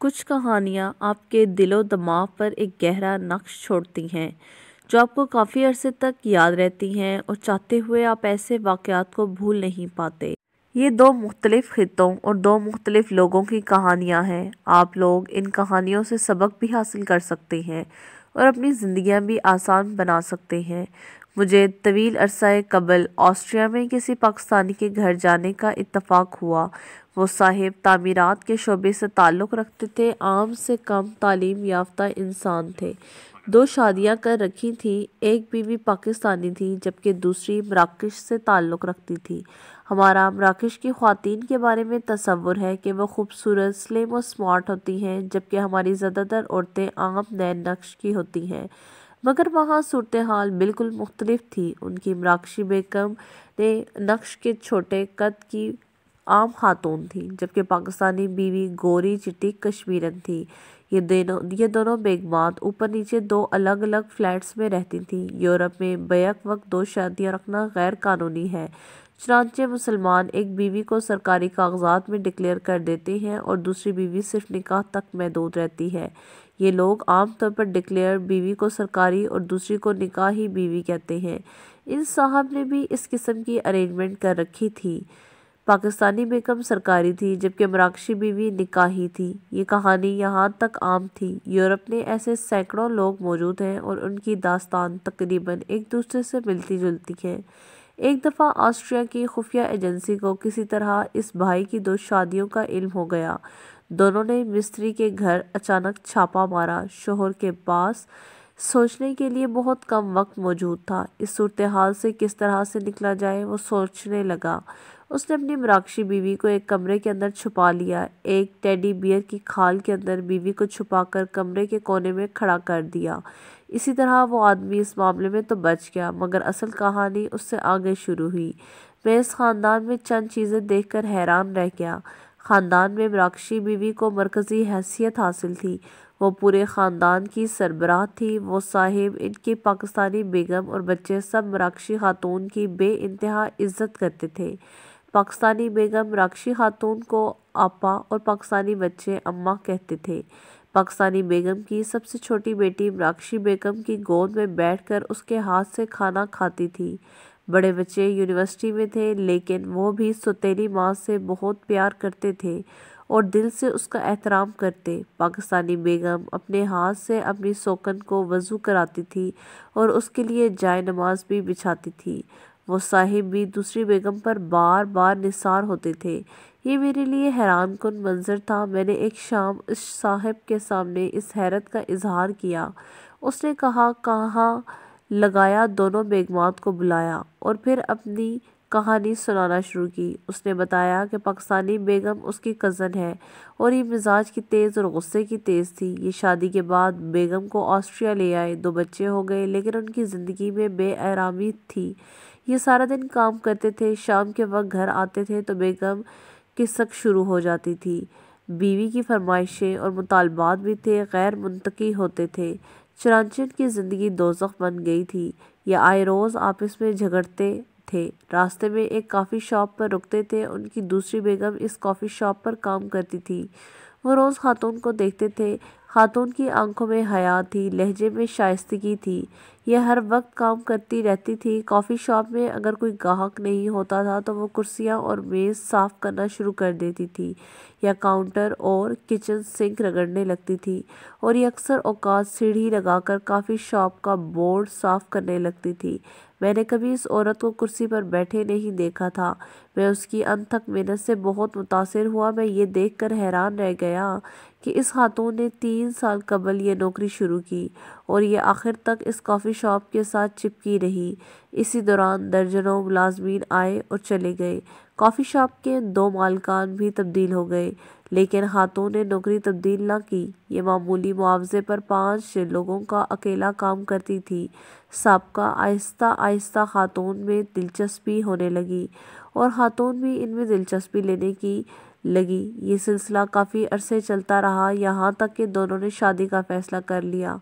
कुछ कहानियाँ आपके दिलो दिमाग पर एक गहरा नक्श छोड़ती हैं जो आपको काफ़ी अरसे तक याद रहती हैं और चाहते हुए आप ऐसे वाक़ात को भूल नहीं पाते ये दो मुख्तलिफ़ ख़ितों और दो मुख्तलिफ़ लोगों की कहानियाँ हैं आप लोग इन कहानियों से सबक भी हासिल कर सकते हैं और अपनी ज़िंदियाँ भी आसान बना सकते हैं मुझे तवील अरसा कबल ऑस्ट्रिया में किसी पाकिस्तानी के घर जाने का इतफाक हुआ वो साहिब तामीरात के शोबे से ताल्लुक़ रखते थे आम से कम तालीम याफ्ता इंसान थे दो शादियां कर रखी थी एक बीवी पाकिस्तानी थी जबकि दूसरी मराकश से ताल्लुक़ रखती थी हमारा मराकश की खातिन के बारे में तस्वुर है कि वह खूबसूरत स्लिम और स्मार्ट होती हैं जबकि हमारी ज़्यादातर औरतें आम नए नक्श की होती हैं मगर वहाँ सूरत हाल बिल्कुल मुख्तलिफ थी उनकी मराकशी बेगम ने नक्श के छोटे कद की आम खातून थी जबकि पाकिस्तानी बीवी गोरी चिटी कश्मीरन थी ये दोनों ये दोनों बेगमात ऊपर नीचे दो अलग अलग फ्लैट्स में रहती थीं यूरोप में बैक वक्त दो शादियां रखना गैर कानूनी है चनाचे मुसलमान एक बीवी को सरकारी कागजात में डिक्लेयर कर देते हैं और दूसरी बीवी सिर्फ निकाह तक महदूद रहती है ये लोग आमतौर पर डिक्लेयर बीवी को सरकारी और दूसरी को निकाह ही बीवी कहते हैं इन साहब ने भी इस किस्म की अरेंजमेंट कर रखी थी पाकिस्तानी बेगम सरकारी थी जबकि मराक्षी बीवी निकाही थी ये कहानी यहाँ तक आम थी यूरोप में ऐसे सैकड़ों लोग मौजूद हैं और उनकी दास्तान तकरीबन एक दूसरे से मिलती जुलती है एक दफ़ा ऑस्ट्रिया की खुफिया एजेंसी को किसी तरह इस भाई की दो शादियों का इल्म हो गया दोनों ने मिस्त्री के घर अचानक छापा मारा शोहर के पास सोचने के लिए बहुत कम वक्त मौजूद था इस सूरत हाल से किस तरह से निकला जाए वो सोचने लगा उसने अपनी मराक्षी बीवी को एक कमरे के अंदर छुपा लिया एक टेडी बियर की खाल के अंदर बीवी को छुपाकर कमरे के कोने में खड़ा कर दिया इसी तरह वो आदमी इस मामले में तो बच गया मगर असल कहानी उससे आगे शुरू हुई मैं इस ख़ानदान में चंद चीज़ें देखकर हैरान रह गया ख़ानदान में मराक्षी बीवी को मरकज़ी हैसियत हासिल थी वो पूरे ख़ानदान की सरबराह थी वो साहिब इनकी पाकिस्तानी बेगम और बच्चे सब मराक्षी खातून की बे इंतहा इज़्ज़त करते थे पाकिस्तानी बेगम राक्षी खातून को आपा और पाकिस्तानी बच्चे अम्मा कहते थे पाकिस्तानी बेगम की सबसे छोटी बेटी मराक्षी बेगम की गोद में बैठकर उसके हाथ से खाना खाती थी बड़े बच्चे यूनिवर्सिटी में थे लेकिन वो भी सतीली माँ से बहुत प्यार करते थे और दिल से उसका एहतराम करते पाकिस्तानी बेगम अपने हाथ से अपनी सोकन को वज़ू कराती थी और उसके लिए जाय नमाज भी बिछाती थी वो साहिब भी दूसरी बेगम पर बार बार निसार होते थे ये मेरे लिए हैरान कन मंज़र था मैंने एक शाम इस साहिब के सामने इस हैरत का इजहार किया उसने कहा कहाँ लगाया दोनों बेगमात को बुलाया और फिर अपनी कहानी सुनाना शुरू की उसने बताया कि पाकिस्तानी बेगम उसकी कज़न है और ये मिजाज की तेज़ और गुस्से की तेज़ थी ये शादी के बाद बेगम को ऑस्ट्रिया ले आए दो बच्चे हो गए लेकिन उनकी ज़िंदगी में बेआरामी थी ये सारा दिन काम करते थे शाम के वक्त घर आते थे तो बेगम की सख्त शुरू हो जाती थी बीवी की फरमाइशें और मुतालबात भी थे गैर मुंतकी होते थे चरानचन की ज़िंदगी दोजख बन गई थी यह आए रोज़ आपस में झगड़ते थे रास्ते में एक कॉफ़ी शॉप पर रुकते थे उनकी दूसरी बेगम इस कॉफ़ी शॉप पर काम करती थी वो रोज़ खातून को देखते थे खातून की आंखों में हया थी लहजे में शाइस्तगी थी यह हर वक्त काम करती रहती थी कॉफ़ी शॉप में अगर कोई गाहक नहीं होता था तो वो कुर्सियाँ और मेज़ साफ़ करना शुरू कर देती थी या काउंटर और किचन सिंक रगड़ने लगती थी और ये अक्सर औकात सीढ़ी लगाकर काफ़ी शॉप का बोर्ड साफ़ करने लगती थी मैंने कभी इस औरत को कुर्सी पर बैठे नहीं देखा था मैं उसकी अनथक मेहनत से बहुत मुतासर हुआ मैं ये देख कर हैरान रह गया कि इस खातून ने तीन साल कबल ये नौकरी शुरू की और ये आखिर तक इस कॉफ़ी शॉप के साथ चिपकी रही इसी दौरान दर्जनों मुलाजमीन आए और चले गए कॉफ़ी शॉप के दो मालकान भी तब्दील हो गए लेकिन हाथों ने नौकरी तब्दील ना की ये मामूली मुआवजे पर पाँच लोगों का अकेला काम करती थी सबका आहिस्ता आहिस्ता खातून में दिलचस्पी होने लगी और खातून भी इनमें दिलचस्पी लेने की लगी ये सिलसिला काफ़ी अरसे चलता रहा यहाँ तक कि दोनों ने शादी का फ़ैसला कर लिया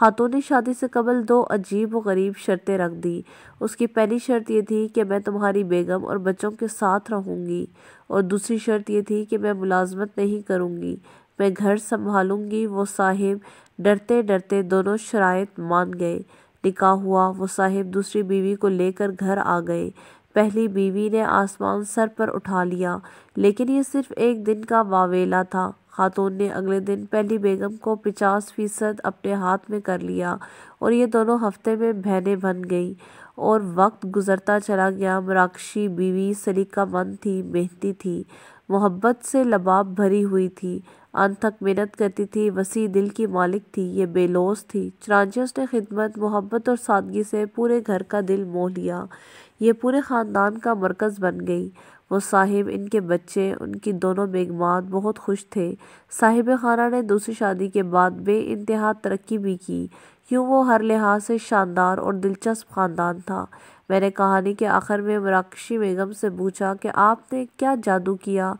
हाथों ने शादी से कबल दो अजीब व गरीब शर्तें रख दी उसकी पहली शर्त यह थी कि मैं तुम्हारी बेगम और बच्चों के साथ रहूँगी और दूसरी शर्त यह थी कि मैं मुलाजमत नहीं करूँगी मैं घर संभालूँगी वो साहिब डरते डरते दोनों शरात मान गए निका हुआ वो साहिब दूसरी बीवी को लेकर घर आ गए पहली बीवी ने आसमान सर पर उठा लिया लेकिन यह सिर्फ एक दिन का वावेला था खातून ने अगले दिन पहली बेगम को पचास फीसद अपने हाथ में कर लिया और ये दोनों हफ्ते में बहनें बन गईं और वक्त गुजरता चला गया मराक्षी बीवी सलीका मन थी मेहनती थी मोहब्बत से लबाब भरी हुई थी अनथक मेहनत करती थी वसी दिल की मालिक थी ये बेलोस थी चरानचे उसने खिदमत मोहब्बत और सादगी से पूरे घर का दिल मोह लिया ये पूरे ख़ानदान का मरकज़ बन गई वो साहिब इनके बच्चे उनकी दोनों बेगमान बहुत खुश थे साहिब खाना ने दूसरी शादी के बाद बे इंतहा तरक्की भी की क्यों वो हर लिहाज से शानदार और दिलचस्प ख़ानदान था मैंने कहानी के आखिर में मराक्षी बेगम से पूछा कि आपने क्या जादू किया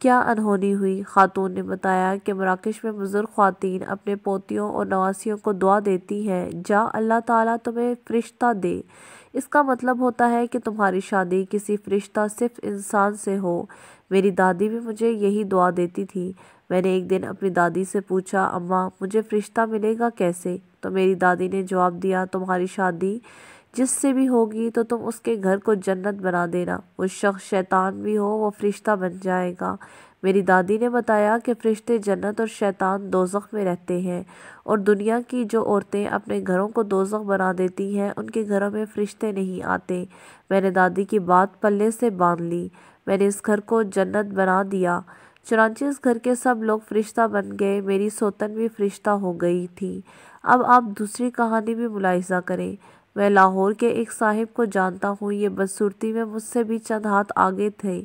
क्या अनहोनी हुई खातून ने बताया कि मराकश में बुज़ुर्ग खातन अपने पोतियों और नवासियों को दुआ देती हैं जा अल्लाह ताला तुम्हें फरिश्ता दे इसका मतलब होता है कि तुम्हारी शादी किसी फरिश्ता सिर्फ इंसान से हो मेरी दादी भी मुझे यही दुआ देती थी मैंने एक दिन अपनी दादी से पूछा अम्मा मुझे फरिश्ता मिलेगा कैसे तो मेरी दादी ने जवाब दिया तुम्हारी शादी जिससे भी होगी तो तुम उसके घर को जन्नत बना देना वो शख्स शैतान भी हो वो फरिश्ता बन जाएगा मेरी दादी ने बताया कि फ़रिश्ते जन्नत और शैतान दोजख में रहते हैं और दुनिया की जो औरतें अपने घरों को दोजख बना देती हैं उनके घरों में फ़रिश्ते नहीं आते मैंने दादी की बात पल्ले से बांध ली मैंने इस घर को जन्नत बना दिया चुनाची इस घर के सब लोग फ़रिश्ता बन गए मेरी सोतन भी फ़रिश्ता हो गई थी अब आप दूसरी कहानी भी मुलायजा करें मैं लाहौर के एक साहिब को जानता हूँ ये बदसूरती में मुझसे भी चंद हाथ आगे थे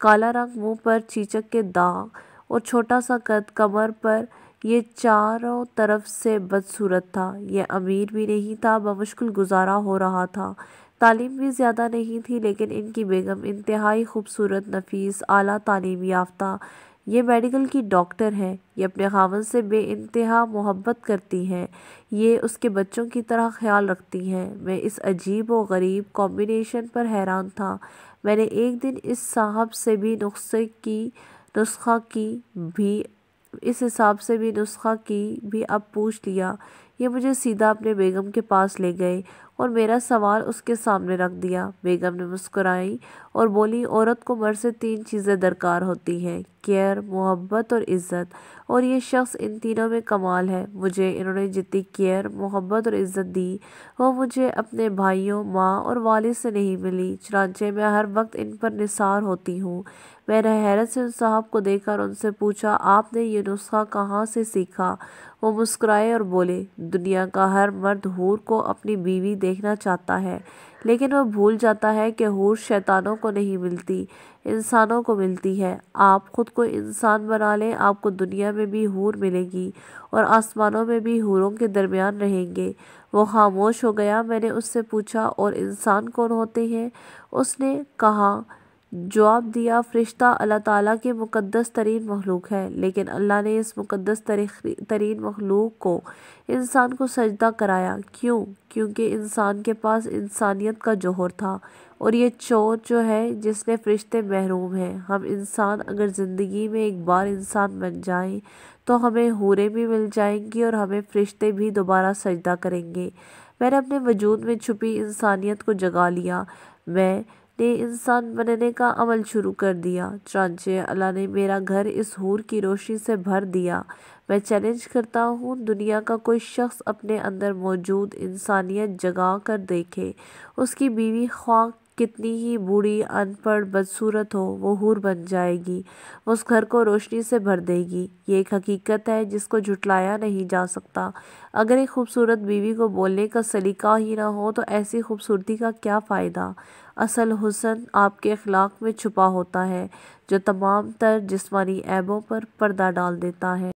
काला रंग मुंह पर चीचक के दाग और छोटा सा कद कमर पर ये चारों तरफ से बदसूरत था यह अमीर भी नहीं था बमुश्किल गुजारा हो रहा था तालीम भी ज़्यादा नहीं थी लेकिन इनकी बेगम इंतहाई खूबसूरत नफीस आला तालीम याफ्ता ये मेडिकल की डॉक्टर हैं ये अपने खावन से बे इंतहा मोहब्बत करती हैं ये उसके बच्चों की तरह ख्याल रखती हैं मैं इस अजीब व गरीब कॉम्बिनेशन पर हैरान था मैंने एक दिन इस साहब से भी नुस्खे की नुस्खा की भी इस हिसाब से भी नुस्खा की भी अब पूछ लिया ये मुझे सीधा अपने बेगम के पास ले गए और मेरा सवाल उसके सामने रख दिया बेगम ने मुस्कुराई और बोली औरत को मर से तीन चीज़ें दरकार होती हैं केयर मोहब्बत और इज़्ज़त और ये शख्स इन तीनों में कमाल है मुझे इन्होंने जितनी केयर मोहब्बत और इज़्ज़त दी वो मुझे अपने भाइयों माँ और वालिद से नहीं मिली चनाचे मैं हर वक्त इन पर निसार होती हूँ मैंने हैरत से उन साहब को देखा और उनसे पूछा आपने ये नुस्खा कहाँ से सीखा वो मुस्कुराए और बोले दुनिया का हर मर्द हूर को अपनी बीवी देखना चाहता है लेकिन वह भूल जाता है कि हूर शैतानों को नहीं मिलती इंसानों को मिलती है आप ख़ुद को इंसान बना लें आपको दुनिया में भी हूर मिलेगी और आसमानों में भी हूरों के दरमियान रहेंगे वो खामोश हो गया मैंने उससे पूछा और इंसान कौन होते हैं उसने कहा जवाब दिया फ़रिश्ता अल्लाह ताला के मुक़दस तरीन मखलूक है लेकिन अल्लाह ने इस मुक़दस तरीन मखलूक को इंसान को सजदा कराया क्यों क्योंकि इंसान के पास इंसानियत का जोहर था और ये चोर जो है जिसने फ़रिश्ते महरूम हैं हम इंसान अगर ज़िंदगी में एक बार इंसान बन जाएं तो हमें हूरें भी मिल जाएंगी और हमें फ़रिश्ते भी दोबारा सजदा करेंगे मैंने अपने वजूद में छुपी इंसानियत को जगा लिया मैं ने इंसान बनने का अमल शुरू कर दिया चाँचे अल्लाह ने मेरा घर इस हूर की रोशनी से भर दिया मैं चैलेंज करता हूँ दुनिया का कोई शख्स अपने अंदर मौजूद इंसानियत जगा कर देखे उसकी बीवी ख्वा कितनी ही बूढ़ी अनपढ़ बदसूरत हो वो हूर बन जाएगी वो उस घर को रोशनी से भर देगी ये एक हकीकत है जिसको झुटलाया नहीं जा सकता अगर एक खूबसूरत बीवी को बोलने का सलीका ही ना हो तो ऐसी खूबसूरती का क्या फ़ायदा असल हुसन आपके अखलाक में छुपा होता है जो तमाम तर जिस्मानी ऐबों पर पर्दा डाल देता है